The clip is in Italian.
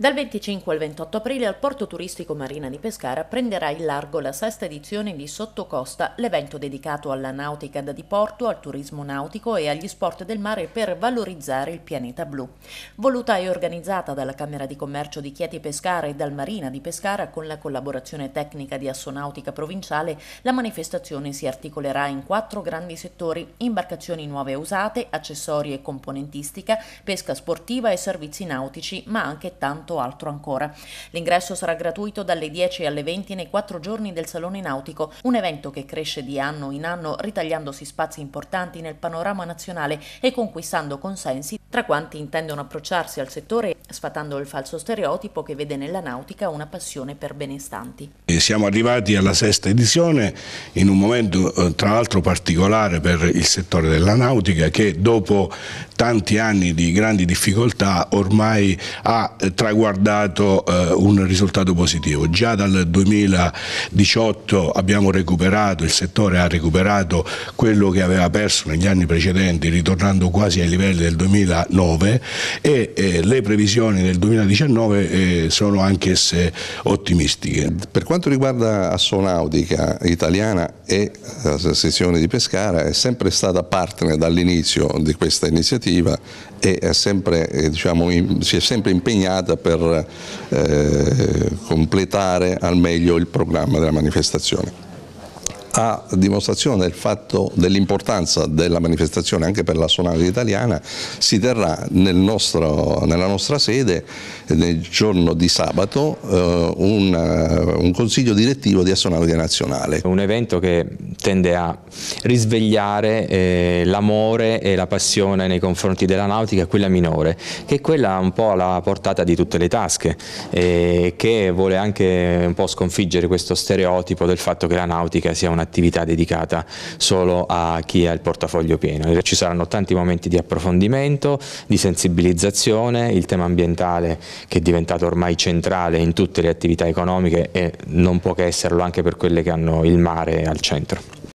Dal 25 al 28 aprile al porto turistico Marina di Pescara prenderà in largo la sesta edizione di Sottocosta, l'evento dedicato alla nautica da diporto, al turismo nautico e agli sport del mare per valorizzare il pianeta blu. Voluta e organizzata dalla Camera di Commercio di Chieti Pescara e dal Marina di Pescara con la collaborazione tecnica di Assonautica Provinciale, la manifestazione si articolerà in quattro grandi settori: imbarcazioni nuove e usate, accessori e componentistica, pesca sportiva e servizi nautici, ma anche tanto tanto altro ancora. L'ingresso sarà gratuito dalle 10 alle 20 nei quattro giorni del Salone Nautico, un evento che cresce di anno in anno ritagliandosi spazi importanti nel panorama nazionale e conquistando consensi tra quanti intendono approcciarsi al settore sfatando il falso stereotipo che vede nella nautica una passione per benestanti. Siamo arrivati alla sesta edizione in un momento eh, tra l'altro particolare per il settore della nautica che dopo tanti anni di grandi difficoltà ormai ha eh, traguardato eh, un risultato positivo. Già dal 2018 abbiamo recuperato, il settore ha recuperato quello che aveva perso negli anni precedenti, ritornando quasi ai livelli del 2009 e eh, le previsioni del 2019 eh, sono anch'esse ottimistiche. Per quanto riguarda Assonautica italiana e la eh, sezione di Pescara, è sempre stata partner dall'inizio di questa iniziativa e è sempre, eh, diciamo, si è sempre impegnata per eh, completare al meglio il programma della manifestazione. A dimostrazione dell'importanza della manifestazione anche per la Sonaria italiana si terrà nel nostro, nella nostra sede eh, nel giorno di sabato eh, un, eh, un, consiglio direttivo di Assonaria Nazionale. Un evento che tende a risvegliare eh, l'amore e la passione nei confronti della nautica, quella minore, che è quella un po' alla portata di tutte le tasche, eh, che vuole anche un po' sconfiggere questo stereotipo del fatto che la nautica sia un'attività dedicata solo a chi ha il portafoglio pieno. Ci saranno tanti momenti di approfondimento, di sensibilizzazione, il tema ambientale che è diventato ormai centrale in tutte le attività economiche e non può che esserlo anche per quelle che hanno il mare al centro.